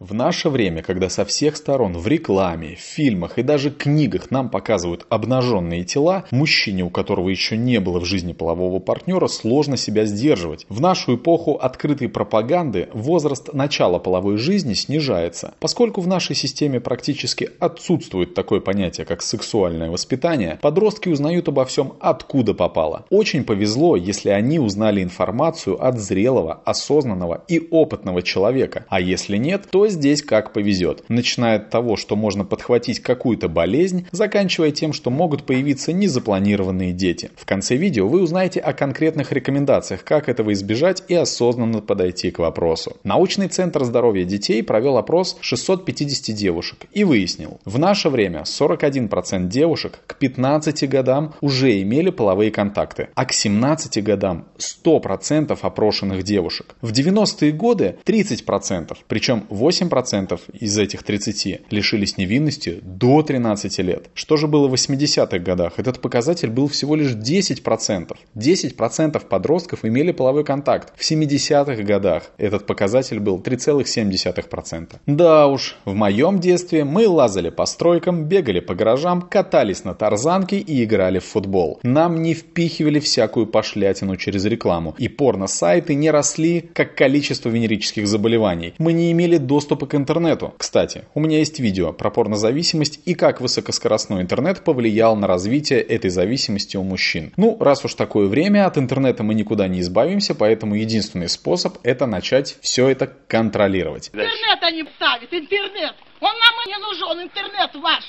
В наше время, когда со всех сторон в рекламе, в фильмах и даже книгах нам показывают обнаженные тела, мужчине, у которого еще не было в жизни полового партнера, сложно себя сдерживать. В нашу эпоху открытой пропаганды возраст начала половой жизни снижается. Поскольку в нашей системе практически отсутствует такое понятие, как сексуальное воспитание, подростки узнают обо всем откуда попало. Очень повезло, если они узнали информацию от зрелого, осознанного и опытного человека, а если нет, то здесь как повезет, начиная от того, что можно подхватить какую-то болезнь, заканчивая тем, что могут появиться незапланированные дети. В конце видео вы узнаете о конкретных рекомендациях, как этого избежать и осознанно подойти к вопросу. Научный центр здоровья детей провел опрос 650 девушек и выяснил, в наше время 41% девушек к 15 годам уже имели половые контакты, а к 17 годам 100% опрошенных девушек. В 90-е годы 30%, причем 8 8% из этих 30 лишились невинности до 13 лет. Что же было в 80-х годах? Этот показатель был всего лишь 10%. 10% подростков имели половой контакт. В 70-х годах этот показатель был 3,7%. Да уж, в моем детстве мы лазали по стройкам, бегали по гаражам, катались на тарзанке и играли в футбол. Нам не впихивали всякую пошлятину через рекламу. И порно-сайты не росли, как количество венерических заболеваний. Мы не имели доступа доступа к интернету. Кстати, у меня есть видео про порнозависимость и как высокоскоростной интернет повлиял на развитие этой зависимости у мужчин. Ну, раз уж такое время, от интернета мы никуда не избавимся, поэтому единственный способ – это начать все это контролировать. Интернет они ставят, интернет! Он нам и не нужен, интернет ваш!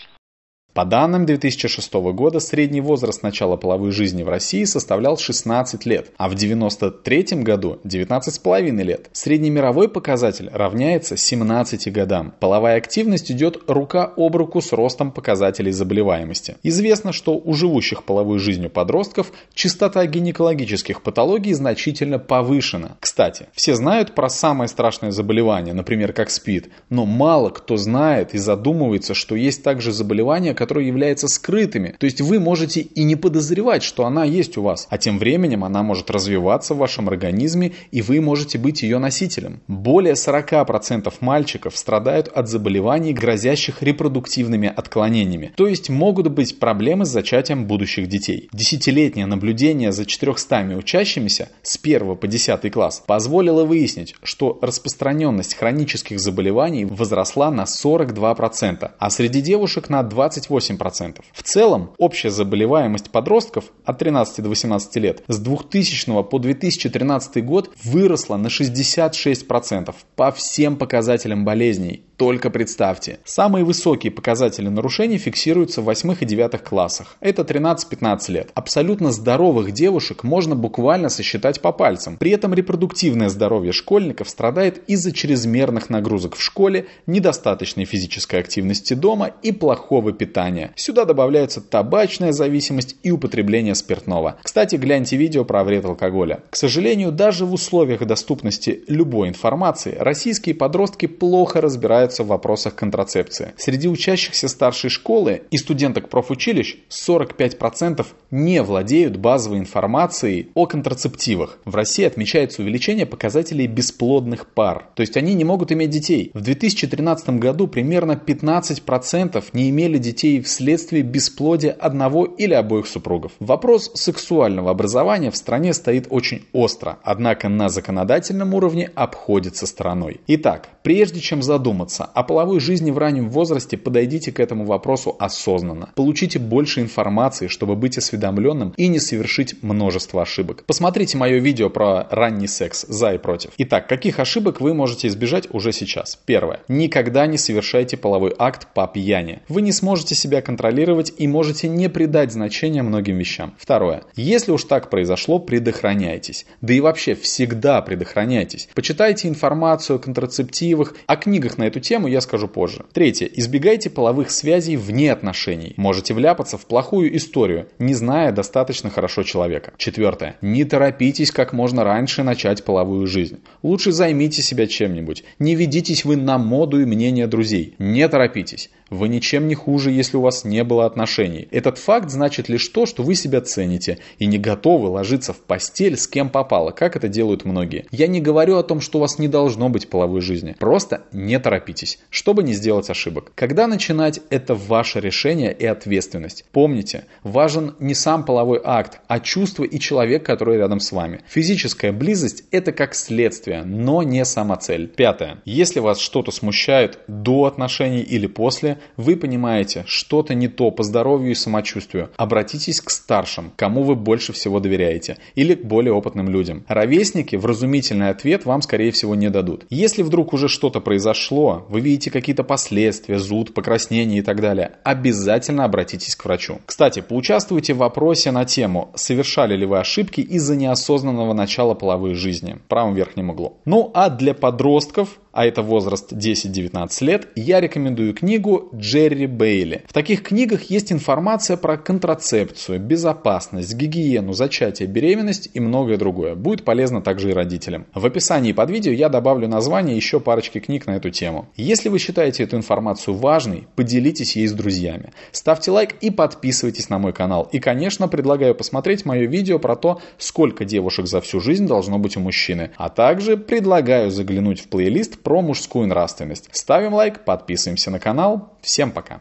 По данным 2006 года, средний возраст начала половой жизни в России составлял 16 лет, а в 1993 году 19,5 лет. Средний мировой показатель равняется 17 годам. Половая активность идет рука об руку с ростом показателей заболеваемости. Известно, что у живущих половой жизнью подростков частота гинекологических патологий значительно повышена. Кстати, все знают про самое страшное заболевание, например, как СПИД, но мало кто знает и задумывается, что есть также заболевания, которые которые являются скрытыми. То есть вы можете и не подозревать, что она есть у вас, а тем временем она может развиваться в вашем организме и вы можете быть ее носителем. Более 40% мальчиков страдают от заболеваний, грозящих репродуктивными отклонениями, то есть могут быть проблемы с зачатием будущих детей. Десятилетнее наблюдение за 400 учащимися с 1 по 10 класс позволило выяснить, что распространенность хронических заболеваний возросла на 42%, а среди девушек на 28 38%. В целом, общая заболеваемость подростков от 13 до 18 лет с 2000 по 2013 год выросла на 66% по всем показателям болезней. Только представьте, самые высокие показатели нарушений фиксируются в 8 и 9 классах. Это 13-15 лет. Абсолютно здоровых девушек можно буквально сосчитать по пальцам. При этом репродуктивное здоровье школьников страдает из-за чрезмерных нагрузок в школе, недостаточной физической активности дома и плохого питания питания. Сюда добавляются табачная зависимость и употребление спиртного. Кстати, гляньте видео про вред алкоголя. К сожалению, даже в условиях доступности любой информации, российские подростки плохо разбираются в вопросах контрацепции. Среди учащихся старшей школы и студенток профучилищ 45% не владеют базовой информацией о контрацептивах. В России отмечается увеличение показателей бесплодных пар, то есть они не могут иметь детей. В 2013 году примерно 15% не имели детей детей вследствие бесплодия одного или обоих супругов. Вопрос сексуального образования в стране стоит очень остро, однако на законодательном уровне обходится стороной. Итак, прежде чем задуматься о половой жизни в раннем возрасте, подойдите к этому вопросу осознанно. Получите больше информации, чтобы быть осведомленным и не совершить множество ошибок. Посмотрите мое видео про ранний секс «За и против». Итак, каких ошибок вы можете избежать уже сейчас? Первое. Никогда не совершайте половой акт по пьяни. Вы не сможете можете себя контролировать и можете не придать значения многим вещам. Второе. Если уж так произошло, предохраняйтесь. Да и вообще всегда предохраняйтесь. Почитайте информацию о контрацептивах, о книгах на эту тему я скажу позже. Третье. Избегайте половых связей вне отношений. Можете вляпаться в плохую историю, не зная достаточно хорошо человека. Четвертое. Не торопитесь как можно раньше начать половую жизнь. Лучше займите себя чем-нибудь. Не ведитесь вы на моду и мнение друзей. Не торопитесь. Вы ничем не хуже, если у вас не было отношений. Этот факт значит лишь то, что вы себя цените и не готовы ложиться в постель с кем попало, как это делают многие. Я не говорю о том, что у вас не должно быть половой жизни. Просто не торопитесь, чтобы не сделать ошибок. Когда начинать, это ваше решение и ответственность. Помните, важен не сам половой акт, а чувство и человек, который рядом с вами. Физическая близость – это как следствие, но не самоцель. Пятое. Если вас что-то смущает до отношений или после, вы понимаете, что-то не то по здоровью и самочувствию, обратитесь к старшим, кому вы больше всего доверяете, или к более опытным людям. Ровесники вразумительный ответ вам, скорее всего, не дадут. Если вдруг уже что-то произошло, вы видите какие-то последствия, зуд, покраснение и так далее, обязательно обратитесь к врачу. Кстати, поучаствуйте в вопросе на тему, совершали ли вы ошибки из-за неосознанного начала половой жизни, в правом верхнем углу. Ну а для подростков а это возраст 10-19 лет, я рекомендую книгу Джерри Бейли. В таких книгах есть информация про контрацепцию, безопасность, гигиену, зачатие, беременность и многое другое. Будет полезно также и родителям. В описании под видео я добавлю название еще парочки книг на эту тему. Если вы считаете эту информацию важной, поделитесь ей с друзьями. Ставьте лайк и подписывайтесь на мой канал. И, конечно, предлагаю посмотреть мое видео про то, сколько девушек за всю жизнь должно быть у мужчины. А также предлагаю заглянуть в плейлист про мужскую нравственность. Ставим лайк, подписываемся на канал. Всем пока!